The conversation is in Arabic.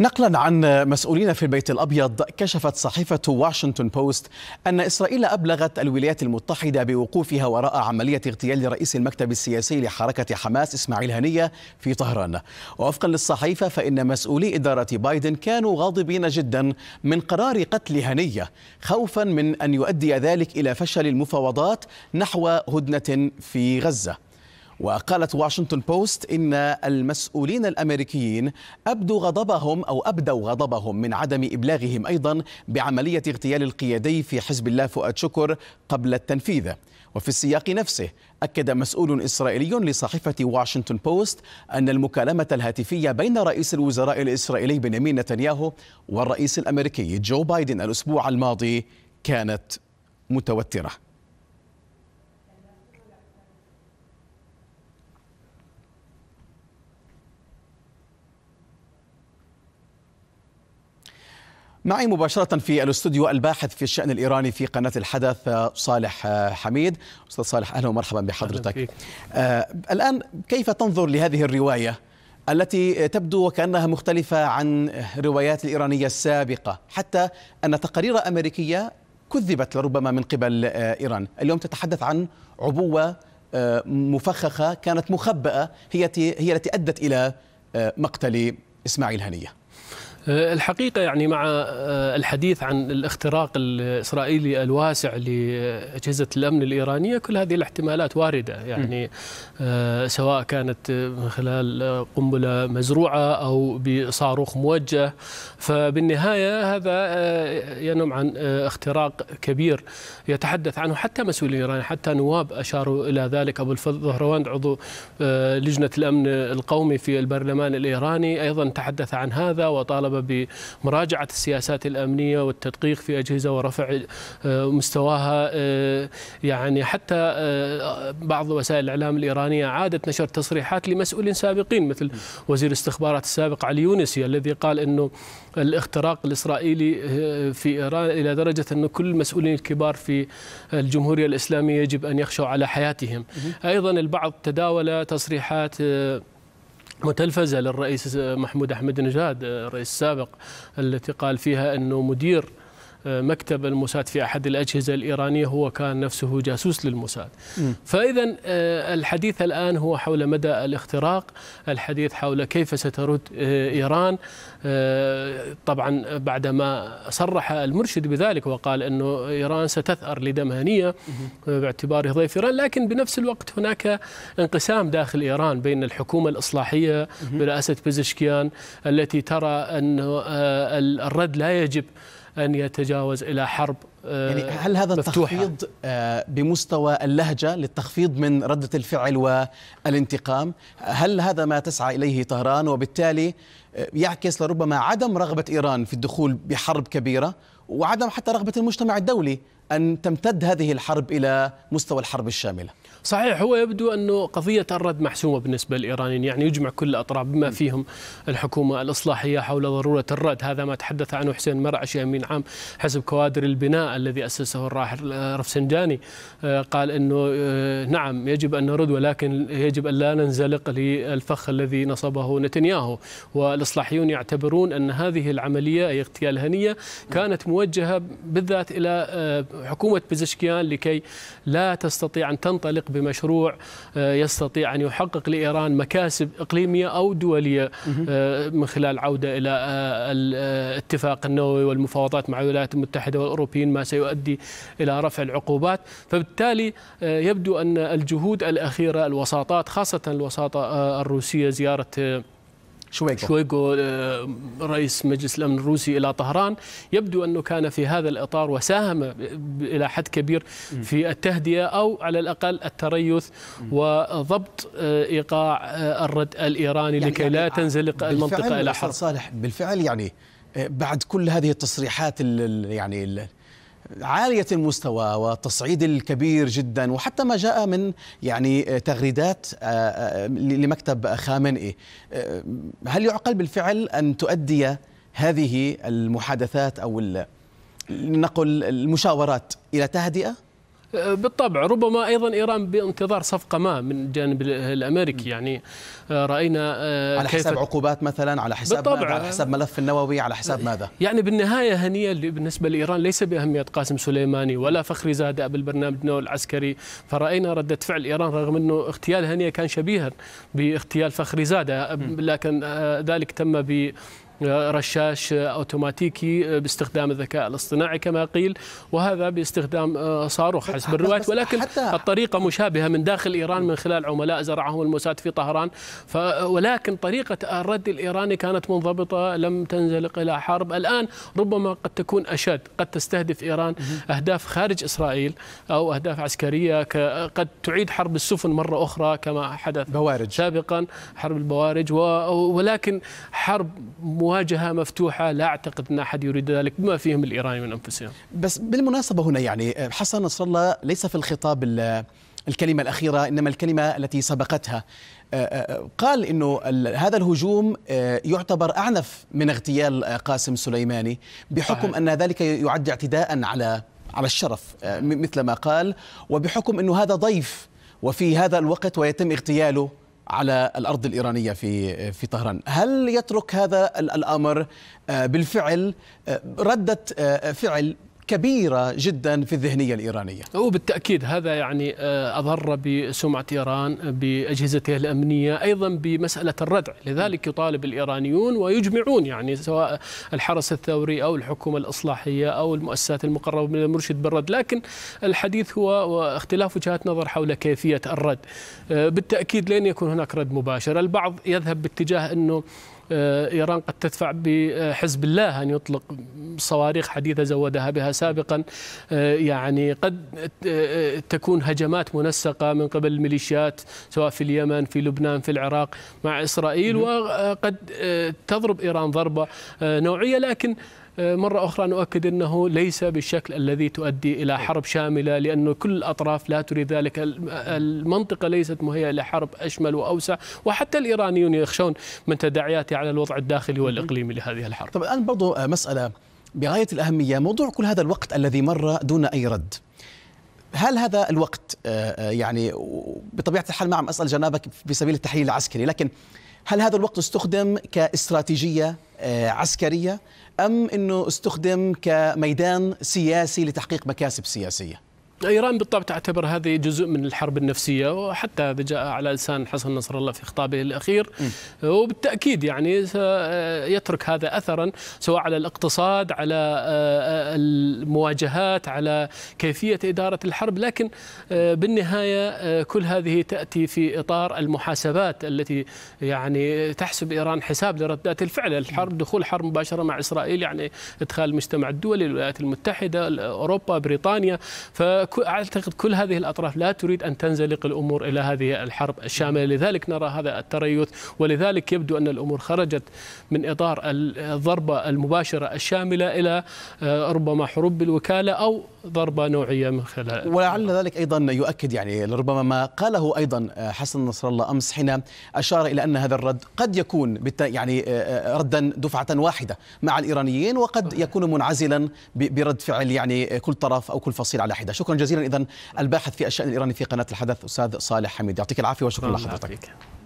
نقلا عن مسؤولين في البيت الابيض كشفت صحيفه واشنطن بوست ان اسرائيل ابلغت الولايات المتحده بوقوفها وراء عمليه اغتيال رئيس المكتب السياسي لحركه حماس اسماعيل هنيه في طهران ووفقا للصحيفه فان مسؤولي اداره بايدن كانوا غاضبين جدا من قرار قتل هنيه خوفا من ان يؤدي ذلك الى فشل المفاوضات نحو هدنه في غزه وقالت واشنطن بوست إن المسؤولين الأمريكيين أبدوا غضبهم أو أبدوا غضبهم من عدم إبلاغهم أيضا بعملية اغتيال القيادي في حزب الله فؤاد شكر قبل التنفيذ وفي السياق نفسه أكد مسؤول إسرائيلي لصحيفة واشنطن بوست أن المكالمة الهاتفية بين رئيس الوزراء الإسرائيلي بنيامين نتنياهو والرئيس الأمريكي جو بايدن الأسبوع الماضي كانت متوتره معي مباشرة في الاستوديو الباحث في الشأن الإيراني في قناة الحدث آه، صالح آه، حميد أستاذ صالح أهلا ومرحبا بحضرتك آه الآن كيف تنظر لهذه الرواية التي تبدو وكأنها مختلفة عن روايات الإيرانية السابقة حتى أن تقارير أمريكية كذبت لربما من قبل آه، إيران اليوم تتحدث عن عبوة مفخخة كانت مخبأة هي التي أدت إلى مقتل إسماعيل هنيه آه، الحقيقة يعني مع آه، الحديث عن الاختراق الإسرائيلي الواسع لأجهزة الأمن الإيرانية كل هذه الاحتمالات واردة يعني آه، سواء كانت من خلال قنبلة مزروعة أو بصاروخ موجه فبالنهاية هذا ينم عن اختراق كبير يتحدث عنه حتى مسؤولين إيران حتى نواب أشاروا إلى ذلك أبو الفضل ظهروان عضو لجنة الأمن القومي في البرلمان الإيراني أيضا تحدث عن هذا وطالب المطالبه بمراجعه السياسات الامنيه والتدقيق في اجهزه ورفع آه، مستواها آه، يعني حتى آه، بعض وسائل الاعلام الايرانيه عادت نشر تصريحات لمسؤولين سابقين مثل وزير الاستخبارات السابق علي يونسي الذي قال انه الاختراق الاسرائيلي في ايران الى درجه انه كل المسؤولين الكبار في الجمهوريه الاسلاميه يجب ان يخشوا على حياتهم ايضا البعض تداول تصريحات متلفزة للرئيس محمود أحمد نجاد الرئيس السابق التي قال فيها أنه مدير مكتب الموساد في أحد الأجهزة الإيرانية هو كان نفسه جاسوس للموساد فإذا آه، الحديث الآن هو حول مدى الاختراق الحديث حول كيف سترد آه، إيران آه، طبعا بعدما صرح المرشد بذلك وقال أنه إيران ستثأر لدمهنيه باعتباره ضيف إيران لكن بنفس الوقت هناك انقسام داخل إيران بين الحكومة الإصلاحية برئاسة بزشكيان التي ترى أن الرد لا يجب أن يتجاوز إلى حرب آه، يعني هل هذا مفتوحة. التخفيض آه، بمستوى اللهجة للتخفيض من ردة الفعل والانتقام هل هذا ما تسعى إليه طهران وبالتالي آه، يعكس لربما عدم رغبة إيران في الدخول بحرب كبيرة وعدم حتى رغبة المجتمع الدولي أن تمتد هذه الحرب إلى مستوى الحرب الشاملة صحيح هو يبدو أنه قضية الرد محسومة بالنسبة للإيرانيين يعني يجمع كل الأطراف بما فيهم الحكومة الإصلاحية حول ضرورة الرد هذا ما تحدث عنه حسين مرعش أمين عام حزب كوادر البناء الذي أسسه الراحل رفسنجاني آه، قال أنه آه، نعم يجب أن نرد ولكن يجب أن لا ننزلق للفخ الذي نصبه نتنياهو والإصلاحيون يعتبرون أن هذه العملية أي اغتيال هنية كانت موجهة بالذات إلى آه، حكومة بزشكيان لكي لا تستطيع أن تنطلق بمشروع آه، يستطيع أن يحقق لإيران مكاسب إقليمية أو دولية آه، من خلال عودة إلى آه، الاتفاق النووي والمفاوضات مع الولايات المتحدة والأوروبيين ما سيؤدي إلى رفع العقوبات فبالتالي يبدو أن الجهود الأخيرة الوساطات خاصة الوساطة الروسية زيارة شويغو شويغو آه، رئيس مجلس الامن الروسي الى طهران يبدو انه كان في هذا الاطار وساهم الى حد كبير في التهدئه او على الاقل التريث وضبط آه، ايقاع آه، الرد الايراني يعني لكي يعني لا تنزلق المنطقه الى حرب صالح بالفعل يعني بعد كل هذه التصريحات يعني عالية المستوى والتصعيد الكبير جدا وحتى ما جاء من يعني تغريدات آه، آه، لمكتب خامنئي إيه. آه، هل يعقل بالفعل أن تؤدي هذه المحادثات أو نقل المشاورات إلى تهدئة؟ آه، بالطبع ربما ايضا ايران بانتظار صفقه ما من الجانب الامريكي يعني آه، راينا آه، على حساب عقوبات مثلا على حساب بالطبع على حساب ملف النووي على حساب ماذا يعني بالنهايه هنيه بالنسبه لايران ليس باهميه قاسم سليماني ولا فخري زاده بالبرنامج النووي العسكري فرأينا ردة فعل إيران رغم أنه اغتيال هنية كان شبيها باغتيال فخري زادة لكن ذلك تم ب رشاش اوتوماتيكي باستخدام الذكاء الاصطناعي كما قيل وهذا باستخدام آه، صاروخ حسب الروايه ولكن الطريقه مشابهه من داخل ايران من خلال عملاء زرعهم الموساد في طهران ولكن طريقه الرد الايراني كانت منضبطه لم تنزلق الى حرب الان ربما قد تكون اشد قد تستهدف ايران اهداف خارج اسرائيل او اهداف عسكريه قد تعيد حرب السفن مره اخرى كما حدث بوارج. سابقا حرب البوارج ولكن حرب مواجهه مفتوحه لا اعتقد ان احد يريد ذلك بما فيهم الايراني من انفسهم. بس بالمناسبه هنا يعني آه، حسن نصر الله ليس في الخطاب الكلمه الاخيره انما الكلمه التي سبقتها آه، آه، قال انه هذا الهجوم يعتبر اعنف من اغتيال قاسم سليماني بحكم ان ذلك يعد اعتداء على على الشرف مثل ما قال وبحكم انه هذا ضيف وفي هذا الوقت ويتم اغتياله على الارض الايرانيه في في طهران، هل يترك هذا الامر آه، بالفعل آه، رده آه، فعل كبيرة جدا في الذهنية الإيرانية وبالتأكيد هذا يعني أضر آه، بسمعة إيران بأجهزتها الأمنية أيضا بمسألة الردع لذلك يطالب الإيرانيون ويجمعون يعني سواء الحرس الثوري أو الحكومة الإصلاحية أو المؤسسات المقربة من المرشد بالرد لكن الحديث هو واختلاف وجهات نظر حول كيفية الرد آه، بالتأكيد لن يكون هناك رد مباشر البعض يذهب باتجاه أنه آه، إيران قد تدفع بحزب الله أن يطلق صواريخ حديثة زودها بها سابقا آه، يعني قد آه، تكون هجمات منسقة من قبل الميليشيات سواء في اليمن في لبنان في العراق مع إسرائيل وقد تضرب إيران ضربة نوعية لكن مرة أخرى نؤكد أنه ليس بالشكل الذي تؤدي إلى حرب شاملة لأن كل الأطراف لا تريد ذلك المنطقة ليست مهيئة لحرب أشمل وأوسع وحتى الإيرانيون يخشون من تداعياتها على الوضع الداخلي والإقليمي لهذه الحرب طبعا الآن برضو آه، مسألة بغاية الأهمية موضوع كل هذا الوقت الذي مر دون أي رد هل هذا الوقت آه، آه، يعني بطبيعة الحال ما عم أسأل جنابك في سبيل التحليل العسكري لكن هل هذا الوقت استخدم كاستراتيجية آه، عسكرية أم أنه استخدم كميدان سياسي لتحقيق مكاسب سياسية؟ ايران بالطبع تعتبر هذه جزء من الحرب النفسيه وحتى هذا جاء على لسان حسن نصر الله في خطابه الاخير وبالتاكيد يعني سيترك آه، هذا اثرا سواء على الاقتصاد على آه، آه، المواجهات على كيفيه اداره الحرب لكن بالنهايه كل هذه تاتي في اطار المحاسبات التي يعني تحسب ايران حساب لردات الفعل الحرب دخول حرب مباشره مع اسرائيل يعني ادخال المجتمع الدولي الولايات المتحده اوروبا بريطانيا ف اعتقد كل هذه الاطراف لا تريد ان تنزلق الامور الى هذه الحرب الشامله، لذلك نرى هذا التريث ولذلك يبدو ان الامور خرجت من اطار الضربه المباشره الشامله الى آه، ربما حروب بالوكاله او ضربة نوعية من خلال ولعل ذلك أيضا يؤكد يعني لربما ما قاله أيضا آه، حسن نصر الله أمس حين أشار إلى أن هذا الرد قد يكون يعني آه، آه، ردا دفعة واحدة مع الإيرانيين وقد يكون منعزلا برد فعل يعني كل طرف أو كل فصيل على حدة شكرا جزيلا إذا الباحث في الشأن الإيراني في قناة الحدث أستاذ صالح حميد يعطيك العافية وشكرا لحضرتك